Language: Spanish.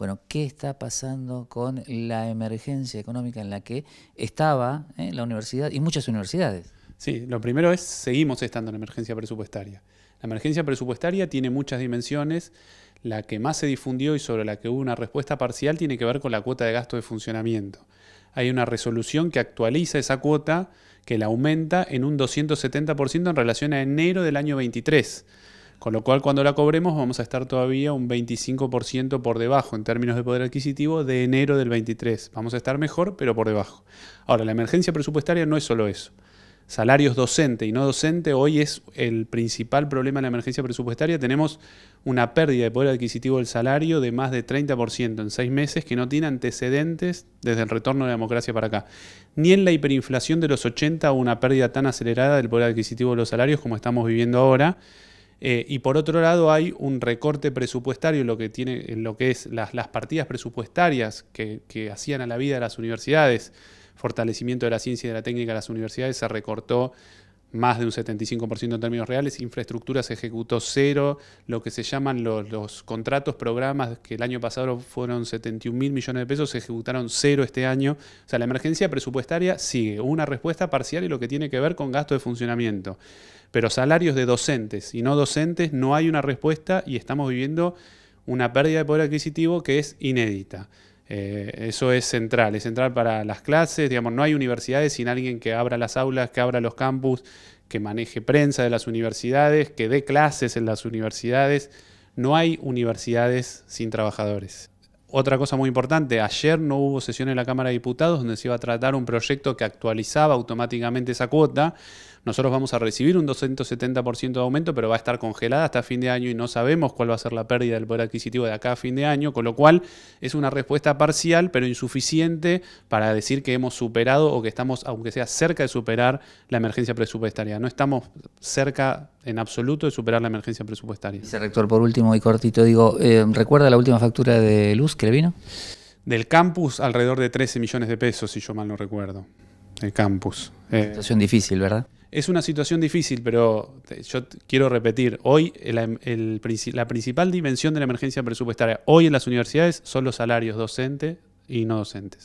bueno, ¿qué está pasando con la emergencia económica en la que estaba eh, la universidad y muchas universidades? Sí, lo primero es, seguimos estando en emergencia presupuestaria. La emergencia presupuestaria tiene muchas dimensiones. La que más se difundió y sobre la que hubo una respuesta parcial tiene que ver con la cuota de gasto de funcionamiento. Hay una resolución que actualiza esa cuota, que la aumenta en un 270% en relación a enero del año 23. Con lo cual, cuando la cobremos, vamos a estar todavía un 25% por debajo en términos de poder adquisitivo de enero del 23. Vamos a estar mejor, pero por debajo. Ahora, la emergencia presupuestaria no es solo eso. Salarios docente y no docente hoy es el principal problema de la emergencia presupuestaria. Tenemos una pérdida de poder adquisitivo del salario de más de 30% en seis meses que no tiene antecedentes desde el retorno de la democracia para acá. Ni en la hiperinflación de los 80 una pérdida tan acelerada del poder adquisitivo de los salarios como estamos viviendo ahora. Eh, y por otro lado hay un recorte presupuestario en lo que, tiene, en lo que es las, las partidas presupuestarias que, que, hacían a la vida de las universidades, fortalecimiento de la ciencia y de la técnica de las universidades, se recortó más de un 75% en términos reales, infraestructura se ejecutó cero, lo que se llaman los, contratos, programas, que el año pasado fueron 71 mil millones de pesos, se ejecutaron cero este año. O sea, la emergencia presupuestaria sigue, una respuesta parcial y lo que tiene que ver con gasto de funcionamiento. Pero salarios de docentes y no docentes no hay una respuesta y estamos viviendo una pérdida de poder adquisitivo que es inédita. Eh, eso es central, es central para las clases, digamos, no hay universidades sin alguien que abra las aulas, que abra los campus, que maneje prensa de las universidades, que dé clases en las universidades. No hay universidades sin trabajadores otra cosa muy importante, ayer no hubo sesión en la Cámara de Diputados donde se iba a tratar un proyecto que actualizaba automáticamente esa cuota. Nosotros vamos a recibir un 270% de aumento, pero va a estar congelada hasta fin de año y no sabemos cuál va a ser la pérdida del poder adquisitivo de acá a fin de año, con lo cual es una respuesta parcial, pero insuficiente para decir que hemos superado o que estamos, aunque sea cerca de superar la emergencia presupuestaria. No estamos cerca en absoluto de superar la emergencia presupuestaria. rector, por último y cortito, digo, eh, ¿recuerda la última factura de luz que le vino? Del campus, alrededor de 13 millones de pesos, si yo mal no recuerdo. El campus. Una eh, situación difícil, ¿verdad? Es una situación difícil, pero yo quiero repetir, hoy em, la principal dimensión de la emergencia presupuestaria, hoy en las universidades, son los salarios docentes y no docentes.